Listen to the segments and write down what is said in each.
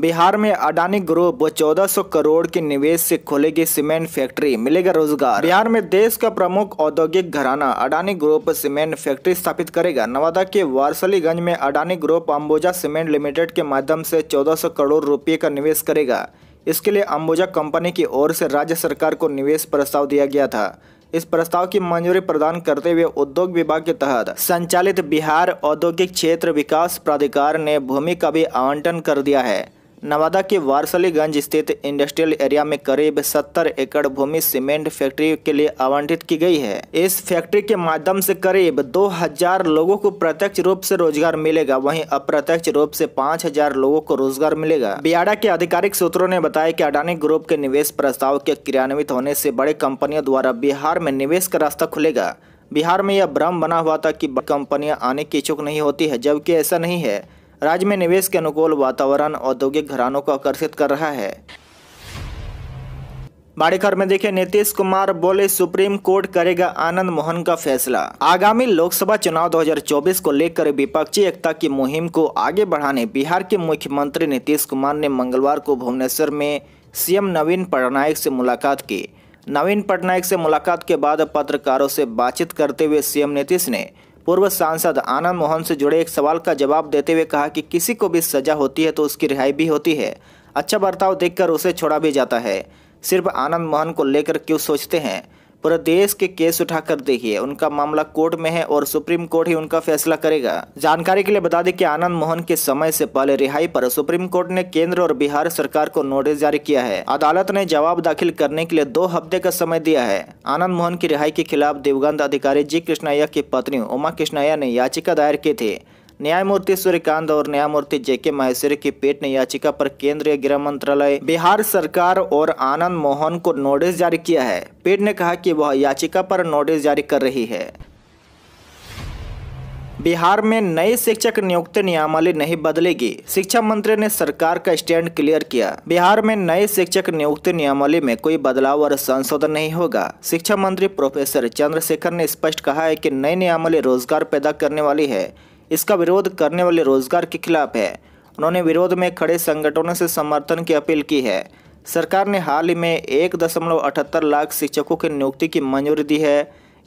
बिहार में अडानी ग्रुप व 1400 करोड़ के निवेश से खोलेगी सीमेंट फैक्ट्री मिलेगा रोजगार बिहार में देश का प्रमुख औद्योगिक घराना अडानी ग्रुप सीमेंट फैक्ट्री स्थापित करेगा नवादा के वारसलीगंज में Adani group Ambuja cement limited के माध्यम से 1400 करोड़ रुपये का निवेश करेगा इसके लिए अम्बुजा कंपनी की ओर से राज्य सरकार को निवेश प्रस्ताव दिया गया था इस प्रस्ताव की मंजूरी प्रदान करते हुए उद्योग विभाग के तहत संचालित बिहार औद्योगिक क्षेत्र विकास प्राधिकार ने भूमि का भी आवंटन कर दिया है नवादा के वारसलीगंज स्थित इंडस्ट्रियल एरिया में करीब 70 एकड़ भूमि सीमेंट फैक्ट्री के लिए आवंटित की गई है इस फैक्ट्री के माध्यम से करीब 2000 लोगों को प्रत्यक्ष रूप से रोजगार मिलेगा वहीं अप्रत्यक्ष रूप से 5000 लोगों को रोजगार मिलेगा बियाडा के आधिकारिक सूत्रों ने बताया की अडानी ग्रुप के निवेश प्रस्ताव के क्रियान्वित होने से बड़े कंपनियों द्वारा बिहार में निवेश का रास्ता खुलेगा बिहार में यह भ्रम बना हुआ था की कंपनियाँ आने की इच्छुक नहीं होती है जबकि ऐसा नहीं है राज्य में निवेश के अनुकूल वातावरण औद्योगिक घरानों को आकर्षित कर रहा है बड़ी खबर में देखे नीतीश कुमार बोले सुप्रीम कोर्ट करेगा आनंद मोहन का फैसला आगामी लोकसभा चुनाव 2024 को लेकर विपक्षी एकता की मुहिम को आगे बढ़ाने बिहार के मुख्यमंत्री नीतीश कुमार ने मंगलवार को भुवनेश्वर में सीएम नवीन पटनायक से मुलाकात की नवीन पटनायक से मुलाकात के बाद पत्रकारों से बातचीत करते हुए सीएम नीतीश ने पूर्व सांसद आनंद मोहन से जुड़े एक सवाल का जवाब देते हुए कहा कि किसी को भी सजा होती है तो उसकी रिहाई भी होती है अच्छा बर्ताव देखकर उसे छोड़ा भी जाता है सिर्फ आनंद मोहन को लेकर क्यों सोचते हैं पूरे देश के केस उठाकर देखिए उनका मामला कोर्ट में है और सुप्रीम कोर्ट ही उनका फैसला करेगा जानकारी के लिए बता दें कि आनंद मोहन के समय से पहले रिहाई पर सुप्रीम कोर्ट ने केंद्र और बिहार सरकार को नोटिस जारी किया है अदालत ने जवाब दाखिल करने के लिए दो हफ्ते का समय दिया है आनंद मोहन की रिहाई के खिलाफ दिवगंत अधिकारी जी कृष्णैया की पत्नी उमा कृष्णैया ने याचिका दायर की थी न्यायमूर्ति सूर्यकांत और न्यायमूर्ति जेके महेश्वरी की पीठ ने याचिका पर केंद्रीय गृह मंत्रालय बिहार सरकार और आनंद मोहन को नोटिस जारी किया है पीठ ने कहा कि वह याचिका पर नोटिस जारी कर रही है बिहार में नई शिक्षक नियुक्ति नियमावली नहीं बदलेगी शिक्षा मंत्री ने सरकार का स्टैंड क्लियर किया बिहार में नए शिक्षक नियुक्ति नियमावली में कोई बदलाव और संशोधन नहीं होगा शिक्षा मंत्री प्रोफेसर चंद्रशेखर ने स्पष्ट कहा है कि नई नियमावली रोजगार पैदा करने वाली है इसका विरोध करने वाले रोजगार के खिलाफ है उन्होंने विरोध में खड़े संगठनों से समर्थन की अपील की है सरकार ने हाल ही में एक दशमलव अठहत्तर लाख शिक्षकों की नियुक्ति की मंजूरी दी है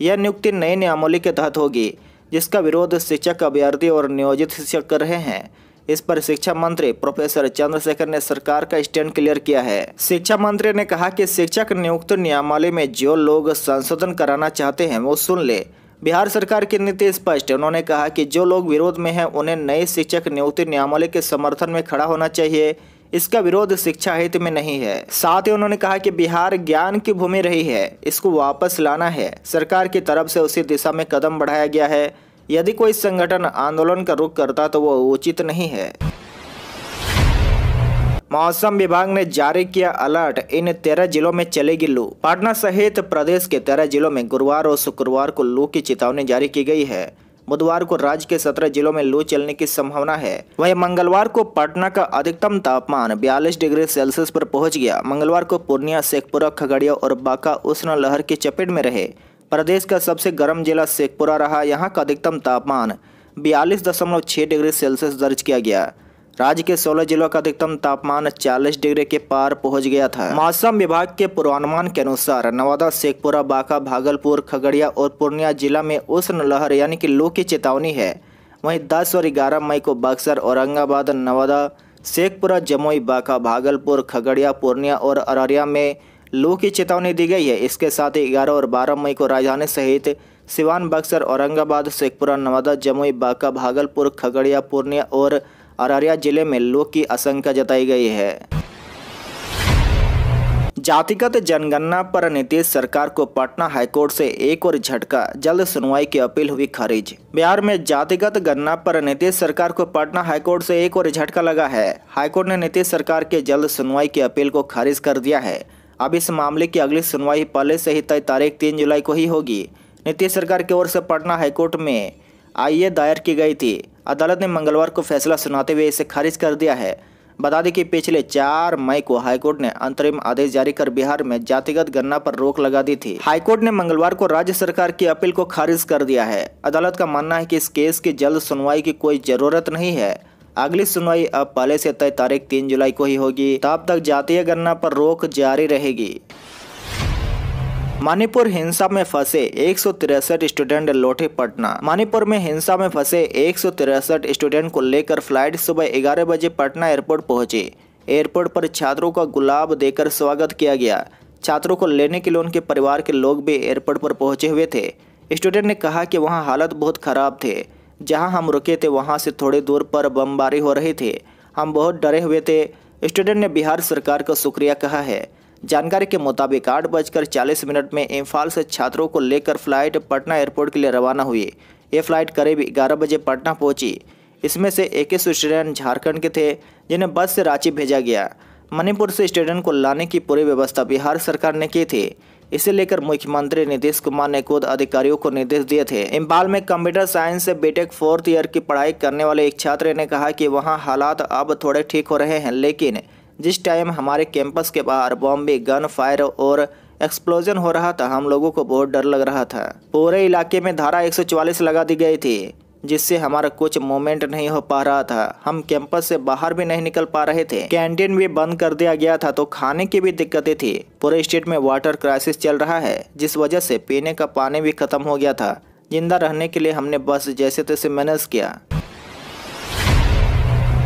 यह नियुक्ति नई नियमावली के तहत होगी जिसका विरोध शिक्षक अभ्यर्थी और नियोजित शिक्षक कर रहे हैं इस पर शिक्षा मंत्री प्रोफेसर चंद्रशेखर ने सरकार का स्टैंड क्लियर किया है शिक्षा मंत्री ने कहा कि शिक्षक नियुक्त नियमावली में जो लोग संशोधन कराना चाहते हैं वो सुन ले बिहार सरकार की नीति स्पष्ट है उन्होंने कहा कि जो लोग विरोध में हैं उन्हें नए शिक्षक नियुक्ति नियामले के समर्थन में खड़ा होना चाहिए इसका विरोध शिक्षा हित में नहीं है साथ ही उन्होंने कहा कि बिहार ज्ञान की भूमि रही है इसको वापस लाना है सरकार की तरफ से उसी दिशा में कदम बढ़ाया गया है यदि कोई संगठन आंदोलन का रुख करता तो वो उचित नहीं है मौसम विभाग ने जारी किया अलर्ट इन तेरह जिलों में चलेगी लू पटना सहित प्रदेश के तेरह जिलों में गुरुवार और शुक्रवार को लू की चेतावनी जारी की गई है बुधवार को राज्य के सत्रह जिलों में लू चलने की संभावना है वहीं मंगलवार को पटना का अधिकतम तापमान बयालीस डिग्री सेल्सियस पर पहुंच गया मंगलवार को पूर्णिया शेखपुरा खगड़िया और बांका उष्ण लहर की चपेट में रहे प्रदेश का सबसे गर्म जिला शेखपुरा रहा यहाँ का अधिकतम तापमान बयालीस दशमलव डिग्री सेल्सियस दर्ज किया गया राज्य के 16 जिलों का अधिकतम तापमान 40 डिग्री के पार पहुंच गया था मौसम विभाग के पूर्वानुमान के अनुसार नवादा शेखपुरा बांका भागलपुर खगड़िया और पूर्णिया जिला में उष्ण लहर यानी कि लू की चेतावनी है वहीं 10 और 11 मई को बक्सर औरंगाबाद नवादा शेखपुरा जमुई बांका भागलपुर खगड़िया पूर्णिया और अररिया में लू की चेतावनी दी गई है इसके साथ ही ग्यारह और बारह मई को राजधानी सहित सिवान बक्सर औरंगाबाद शेखपुरा नवादा जमुई बांका भागलपुर खगड़िया पूर्णिया और अररिया जिले में लू की आशंका जताई गई है जातिगत जनगणना पर नीतीश सरकार को पटना हाईकोर्ट से एक और झटका जल्द सुनवाई की अपील हुई खारिज बिहार में जातिगत गणना पर नीतीश सरकार को पटना हाईकोर्ट से एक और झटका लगा है हाईकोर्ट ने नीतीश सरकार के जल्द सुनवाई की अपील को खारिज कर दिया है अब इस मामले की अगली सुनवाई पहले से ही तय तारीख तीन जुलाई को ही होगी नीतीश सरकार की ओर से पटना हाईकोर्ट में आई दायर की गई थी अदालत ने मंगलवार को फैसला सुनाते हुए इसे खारिज कर दिया है बता दें कि पिछले चार मई को हाईकोर्ट ने अंतरिम आदेश जारी कर बिहार में जातिगत गणना पर रोक लगा दी थी हाईकोर्ट ने मंगलवार को राज्य सरकार की अपील को खारिज कर दिया है अदालत का मानना है कि इस केस की जल्द सुनवाई की कोई जरूरत नहीं है अगली सुनवाई अब पहले से तय तारीख तीन जुलाई को ही होगी तब तक जातीय गणना पर रोक जारी रहेगी मणिपुर हिंसा में फंसे एक स्टूडेंट लौटे पटना मणिपुर में हिंसा में फंसे एक स्टूडेंट को लेकर फ्लाइट सुबह ग्यारह बजे पटना एयरपोर्ट पहुंचे एयरपोर्ट पर छात्रों का गुलाब देकर स्वागत किया गया छात्रों को लेने के लिए उनके परिवार के लोग भी एयरपोर्ट पर पहुंचे हुए थे स्टूडेंट ने कहा कि वहां हालत बहुत खराब थे जहां हम रुके थे वहां से थोड़ी दूर पर बमबारी हो रही थी हम बहुत डरे हुए थे स्टूडेंट ने बिहार सरकार का शुक्रिया कहा है जानकारी के मुताबिक आठ बजकर चालीस मिनट में इम्फाल से छात्रों को लेकर फ्लाइट पटना एयरपोर्ट के लिए रवाना हुई ये फ्लाइट करीब ग्यारह बजे पटना पहुंची इसमें से एक स्टूडेंट झारखंड के थे जिन्हें बस से रांची भेजा गया मणिपुर से स्टूडेंट को लाने की पूरी व्यवस्था बिहार सरकार ने की थी इसे लेकर मुख्यमंत्री नीतीश कुमार ने खुद अधिकारियों को निर्देश दिए थे इम्फाल में कंप्यूटर साइंस से बीटेक फोर्थ ईयर की पढ़ाई करने वाले एक छात्र ने कहा कि वहां हालात अब थोड़े ठीक हो रहे हैं लेकिन जिस टाइम हमारे कैंपस के बाहर बॉम्बे गन फायर और एक्सप्लोजन हो रहा था हम लोगों को बहुत डर लग रहा था पूरे इलाके में धारा 144 लगा दी गई थी जिससे हमारा कुछ मोमेंट नहीं हो पा रहा था हम कैंपस से बाहर भी नहीं निकल पा रहे थे कैंटीन भी बंद कर दिया गया था तो खाने की भी दिक्कतें थी पूरे स्टेट में वाटर क्राइसिस चल रहा है जिस वजह से पीने का पानी भी खत्म हो गया था जिंदा रहने के लिए हमने बस जैसे तैसे मैनेज किया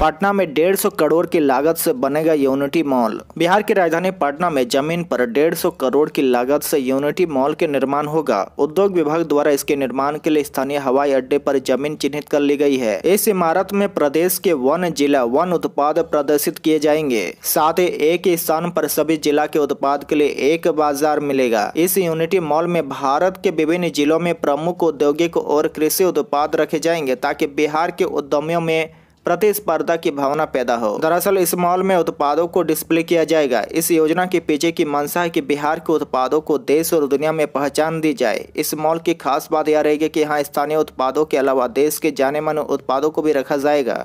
पटना में डेढ़ सौ करोड़ की लागत से बनेगा यूनिटी मॉल बिहार की राजधानी पटना में जमीन पर डेढ़ सौ करोड़ की लागत से यूनिटी मॉल के निर्माण होगा उद्योग विभाग द्वारा इसके निर्माण के लिए स्थानीय हवाई अड्डे पर जमीन चिन्हित कर ली गई है इस इमारत में प्रदेश के वन जिला वन उत्पाद प्रदर्शित किए जाएंगे साथ ही एक ही स्थान पर सभी जिला के उत्पाद के लिए एक बाजार मिलेगा इस यूनिटी मॉल में भारत के विभिन्न जिलों में प्रमुख औद्योगिक और कृषि उत्पाद रखे जाएंगे ताकि बिहार के उद्यमियों में प्रतिस्पर्धा की भावना पैदा हो दरअसल इस मॉल में उत्पादों को डिस्प्ले किया जाएगा इस योजना के पीछे की मंशा है कि बिहार के उत्पादों को देश और दुनिया में पहचान दी जाए इस मॉल की खास बात यह रहेगी कि यहाँ स्थानीय उत्पादों के अलावा देश के जाने माने उत्पादों को भी रखा जाएगा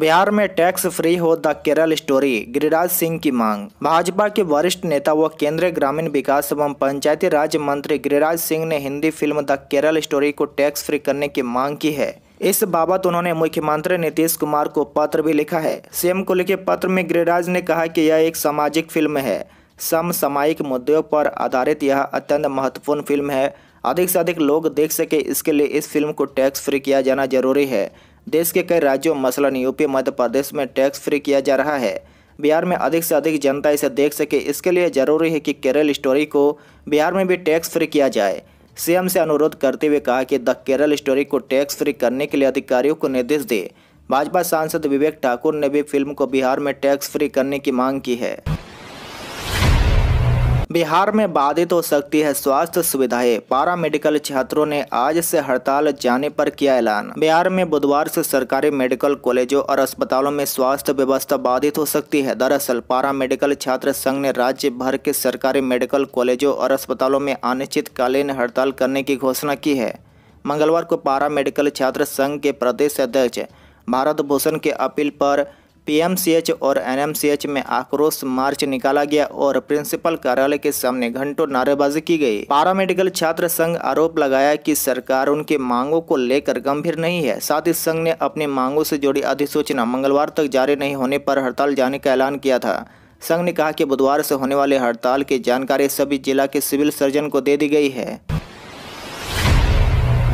बिहार में टैक्स फ्री हो द केरल स्टोरी गिरिराज सिंह की मांग भाजपा के वरिष्ठ नेता व केंद्रीय ग्रामीण विकास एवं पंचायती राज मंत्री गिरिराज सिंह ने Hindi film the Kerala story को टैक्स फ्री करने की मांग की है इस बाबत उन्होंने मुख्यमंत्री नीतीश कुमार को पत्र भी लिखा है सीएम को लिखे पत्र में गिरिराज ने कहा कि यह एक सामाजिक फिल्म है समसामायिक मुद्दों पर आधारित यह अत्यंत महत्वपूर्ण फिल्म है अधिक से अधिक लोग देख सके इसके लिए इस फिल्म को टैक्स फ्री किया जाना जरूरी है देश के कई राज्यों मसलन यूपी मध्य प्रदेश में टैक्स फ्री किया जा रहा है बिहार में अधिक से अधिक जनता इसे देख सके इसके लिए ज़रूरी है कि केरल स्टोरी को बिहार में भी टैक्स फ्री किया जाए सीएम से अनुरोध करते हुए कहा कि द केरल स्टोरी को टैक्स फ्री करने के लिए अधिकारियों को निर्देश दे भाजपा सांसद विवेक ठाकुर ने भी फिल्म को बिहार में टैक्स फ्री करने की मांग की है बिहार में बाधित हो सकती है स्वास्थ्य सुविधाएं पारा मेडिकल छात्रों ने आज से हड़ताल जाने पर किया ऐलान बिहार में बुधवार से सरकारी मेडिकल कॉलेजों और अस्पतालों में स्वास्थ्य व्यवस्था बाधित हो सकती है दरअसल पारा मेडिकल छात्र संघ ने राज्य भर के सरकारी मेडिकल कॉलेजों और अस्पतालों में अनिश्चितकालीन हड़ताल करने की घोषणा की है मंगलवार को पारा मेडिकल छात्र संघ के प्रदेश अध्यक्ष भारत भूषण के अपील पर पीएमसीएच और एनएमसीएच में आक्रोश मार्च निकाला गया और प्रिंसिपल कार्यालय के सामने घंटों नारेबाजी की गई पारामेडिकल छात्र संघ आरोप लगाया कि सरकार उनके मांगों को लेकर गंभीर नहीं है साथ ही संघ ने अपनी मांगों से जुड़ी अधिसूचना मंगलवार तक जारी नहीं होने पर हड़ताल जाने का ऐलान किया था संघ ने कहा कि बुधवार से होने वाले हड़ताल की जानकारी सभी जिला के सिविल सर्जन को दे दी गई है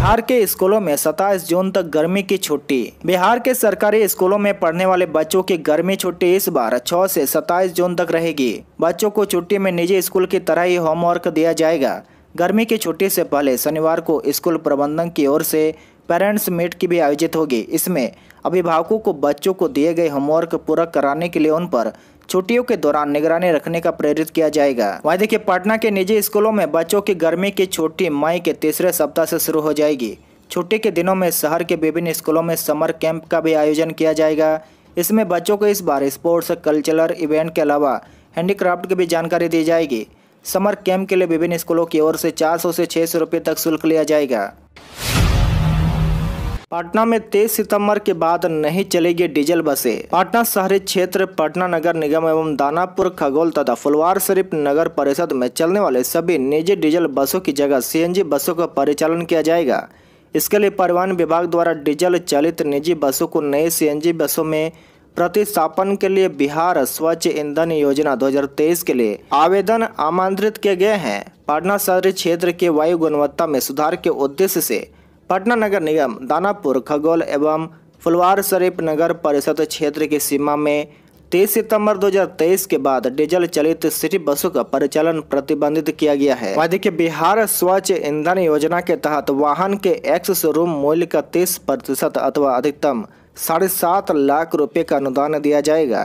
बिहार के स्कूलों में सताईस जून तक गर्मी की छुट्टी बिहार के सरकारी स्कूलों में पढ़ने वाले बच्चों की गर्मी छुट्टी इस बार 6 से सताईस जून तक रहेगी बच्चों को छुट्टी में निजी स्कूल की तरह ही होमवर्क दिया जाएगा गर्मी की छुट्टी से पहले शनिवार को स्कूल प्रबंधन की ओर से पेरेंट्स मीट की भी आयोजित होगी इसमें अभिभावकों को बच्चों को दिए गए होमवर्क पूरा कराने के लिए उन पर छुट्टियों के दौरान निगरानी रखने का प्रेरित किया जाएगा वहीं देखिए पटना के निजी स्कूलों में बच्चों की गर्मी की छुट्टी मई के तीसरे सप्ताह से शुरू हो जाएगी छुट्टी के दिनों में शहर के विभिन्न स्कूलों में समर कैंप का भी आयोजन किया जाएगा इसमें बच्चों को इस बार स्पोर्ट्स कल्चरल इवेंट के अलावा हैंडीक्राफ्ट की भी जानकारी दी जाएगी समर कैंप के लिए विभिन्न स्कूलों की ओर से चार से 600 तक शुल्क लिया जाएगा पटना में 23 सितंबर के बाद नहीं चलेगी डीजल बसें पटना शहरी क्षेत्र पटना नगर निगम एवं दानापुर खगोल तथा फुलवार शरीफ नगर परिषद में चलने वाले सभी निजी डीजल बसों की जगह सीएनजी बसों का परिचालन किया जाएगा इसके लिए परिवहन विभाग द्वारा डीजल चालित निजी बसों को नए सीएनजी बसों में प्रतिस्थापन के लिए बिहार स्वच्छ ईंधन योजना 2023 के लिए आवेदन आमंत्रित किए गए हैं पटना शहरी क्षेत्र के वायु गुणवत्ता में सुधार के उद्देश्य से पटना नगर निगम दानापुर खगोल एवं फुलवार शरीफ नगर परिषद क्षेत्र की सीमा में तेईस सितंबर 2023 के बाद डीजल चलित सिटी बसों का परिचालन प्रतिबंधित किया गया है वह के बिहार स्वच्छ ईंधन योजना के तहत वाहन के एक्स शोरूम मूल्य का 30 प्रतिशत अथवा अधिकतम साढ़े सात लाख रुपए का अनुदान दिया जाएगा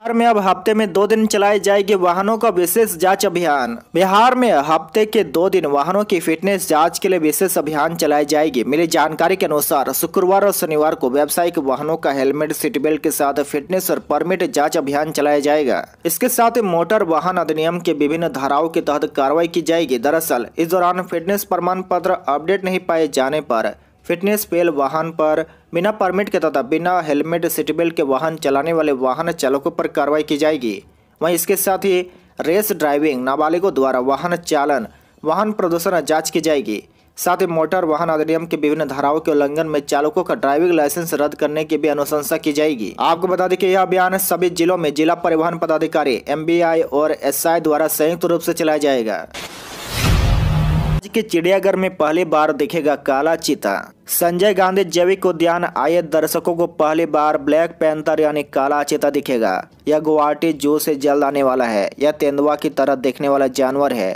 बिहार में अब हफ्ते में दो दिन चलाए जाएंगे वाहनों का विशेष जांच अभियान बिहार में हफ्ते के दो दिन वाहनों की फिटनेस जांच के लिए विशेष अभियान चलाए जाएगी मिली जानकारी के अनुसार शुक्रवार और शनिवार को व्यावसायिक वाहनों का हेलमेट सीट बेल्ट के साथ फिटनेस और परमिट जाँच अभियान चलाया जाएगा इसके साथ मोटर वाहन अधिनियम के विभिन्न धाराओं के तहत कार्रवाई की जाएगी दरअसल इस दौरान फिटनेस प्रमाण पत्र अपडेट नहीं पाए जाने आरोप फिटनेस पेल वाहन पर बिना परमिट के तथा बिना हेलमेट सीट बेल्ट के वाहन चलाने वाले वाहन चालकों पर कार्रवाई की जाएगी वहीं इसके साथ ही रेस ड्राइविंग नाबालिगों द्वारा वाहन चालन वाहन प्रदूषण जांच की जाएगी साथ ही मोटर वाहन अधिनियम के विभिन्न धाराओं के उल्लंघन में चालकों का ड्राइविंग लाइसेंस रद्द करने की भी अनुशंसा की जाएगी आपको बता दें कि यह अभियान सभी जिलों में जिला परिवहन पदाधिकारी एम और एस द्वारा संयुक्त रूप से चलाया जाएगा के चिड़ियाघर में पहली बार दिखेगा काला चीता संजय गांधी जैविक उद्यान आए दर्शकों को पहली बार ब्लैक पैंथर यानी काला चीता दिखेगा यह गुवाहाटी जू से जल्द आने वाला है यह तेंदुआ की तरह देखने वाला जानवर है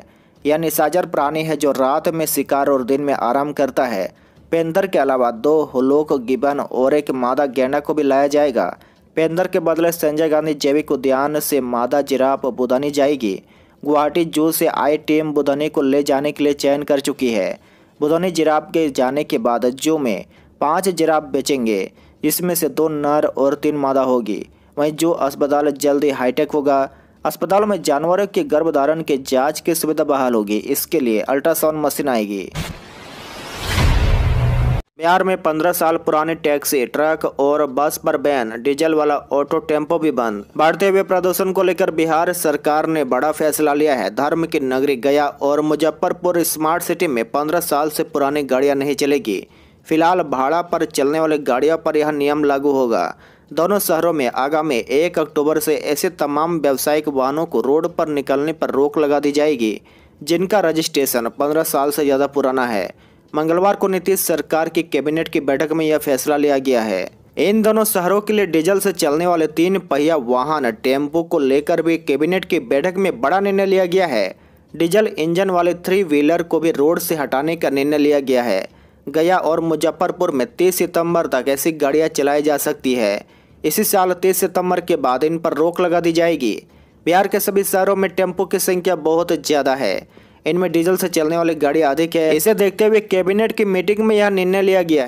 यह निशाचर प्राणी है जो रात में शिकार और दिन में आराम करता है पेंदर के अलावा दो हलोक गिबन और एक मादा गेंडा को भी लाया जाएगा पेंदर के बदले संजय गांधी जैविक उद्यान से मादा जिराफ बुदानी जाएगी गुवाहाटी जू से आई टीम बुधनी को ले जाने के लिए चयन कर चुकी है बुधनी जिराब के जाने के बाद जू में पाँच जिराब बेचेंगे जिसमें से दो नर और तीन मादा होगी वहीं जू अस्पताल जल्द ही हाईटेक होगा अस्पताल में जानवरों के गर्भधारण के जांच की सुविधा बहाल होगी इसके लिए अल्ट्रासाउंड मशीन आएगी बिहार में पंद्रह साल पुराने टैक्सी ट्रक और बस पर बैन डीजल वाला ऑटो टेम्पो भी बंद बढ़ते हुए प्रदूषण को लेकर बिहार सरकार ने बड़ा फैसला लिया है धर्म की नगरी गया और मुजफ्फरपुर स्मार्ट सिटी में पंद्रह साल से पुरानी गाड़ियां नहीं चलेगी फिलहाल भाड़ा पर चलने वाली गाड़ियों पर यह नियम लागू होगा दोनों शहरों में आगामी एक अक्टूबर से ऐसे तमाम व्यावसायिक वाहनों को रोड पर निकलने पर रोक लगा दी जाएगी जिनका रजिस्ट्रेशन पंद्रह साल से ज़्यादा पुराना है मंगलवार को नीतीश सरकार की कैबिनेट की बैठक में यह फैसला लिया गया है इन दोनों शहरों के लिए डीजल से चलने वाले तीन पहिया वाहन टेम्पो को लेकर भी कैबिनेट की बैठक में बड़ा निर्णय लिया गया है डीजल इंजन वाले थ्री व्हीलर को भी रोड से हटाने का निर्णय लिया गया है गया और मुजफ्फरपुर में तीस सितंबर तक ऐसी गाड़ियां चलाई जा सकती है इसी साल तीस सितंबर के बाद इन पर रोक लगा दी जाएगी बिहार के सभी शहरों में टेम्पो की संख्या बहुत ज़्यादा है इनमें डीजल से चलने वाली गाड़ी अधिक है इसे देखते हुए कैबिनेट की मीटिंग में यह निर्णय लिया गया